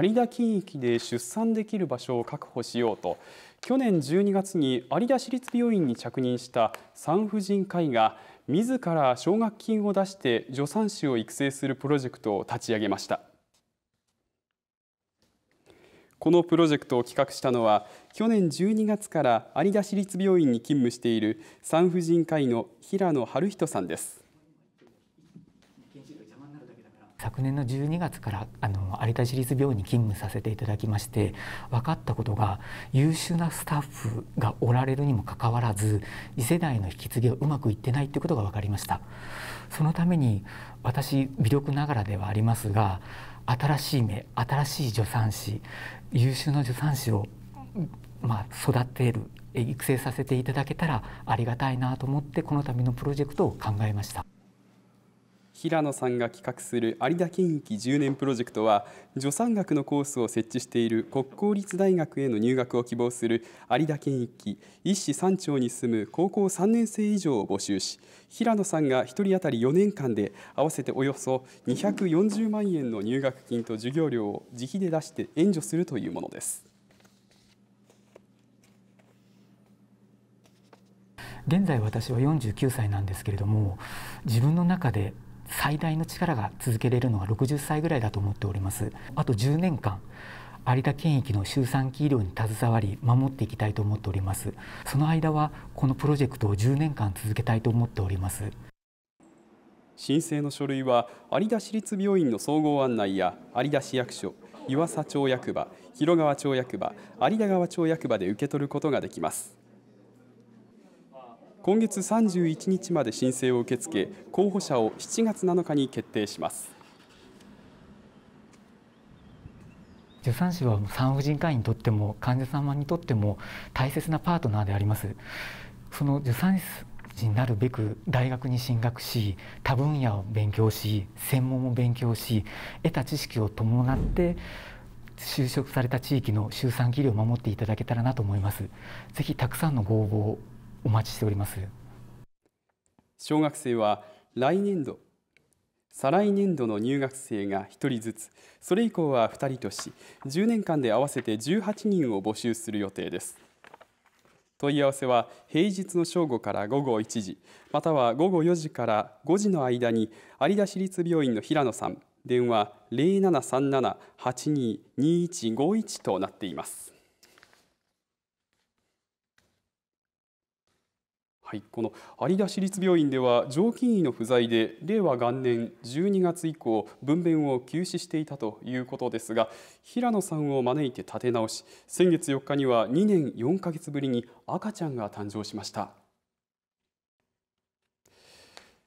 有田近域で出産できる場所を確保しようと去年12月に有田市立病院に着任した産婦人科医が自ら奨学金を出して助産師を育成するプロジェクトを立ち上げましたこのプロジェクトを企画したのは去年12月から有田市立病院に勤務している産婦人科医の平野晴人さんです昨年の12月からあの有田市立病院に勤務させていただきまして分かったことが優秀なスタッフがおられるにもかかわらず次世代の引き継ぎがうまくいってないということが分かりましたそのために私微力ながらではありますが新しい目新しい助産師優秀な助産師を、まあ、育てる育成させていただけたらありがたいなと思ってこの度のプロジェクトを考えました。平野さんが企画する有田県域10年プロジェクトは助産学のコースを設置している国公立大学への入学を希望する有田県域一市三町に住む高校3年生以上を募集し平野さんが1人当たり4年間で合わせておよそ240万円の入学金と授業料を自費で出して援助するというものです。現在私は49歳なんですけれども自分の中で最大の力が続けれるのは60歳ぐらいだと思っておりますあと10年間有田県域の周産期医療に携わり守っていきたいと思っておりますその間はこのプロジェクトを10年間続けたいと思っております申請の書類は有田市立病院の総合案内や有田市役所湯浅町役場広川町役場有田川町役場で受け取ることができます今月31日まで申請を受け付け候補者を7月7日に決定します助産師は産婦人科医にとっても患者様にとっても大切なパートナーでありますその助産師になるべく大学に進学し多分野を勉強し専門も勉強し得た知識を伴って就職された地域の周産期医を守っていただけたらなと思いますぜひたくさんのご応募お待ちしております小学生は来年度再来年度の入学生が1人ずつそれ以降は2人とし10年間で合わせて18人を募集する予定です問い合わせは平日の正午から午後1時または午後4時から5時の間に有田市立病院の平野さん電話0737822151となっています。はい、この有田市立病院では常勤医の不在で令和元年12月以降分娩を休止していたということですが平野さんを招いて立て直し先月4日には2年4か月ぶりに赤ちゃんが誕生しました。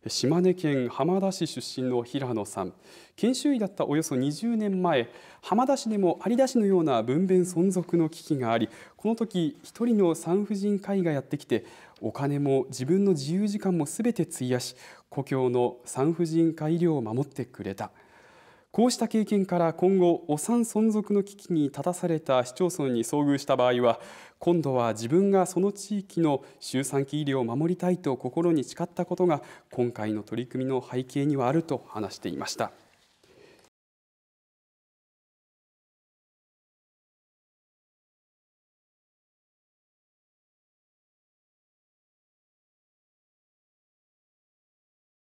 島根県浜田市出身の平野さん研修医だったおよそ20年前浜田市でも有田市のような分娩存続の危機がありこの時一人の産婦人科医がやってきてお金も自分の自由時間もすべて費やし故郷の産婦人科医療を守ってくれた。こうした経験から今後、お産存続の危機に立たされた市町村に遭遇した場合は、今度は自分がその地域の周産期医療を守りたいと心に誓ったことが、今回の取り組みの背景にはあると話していました。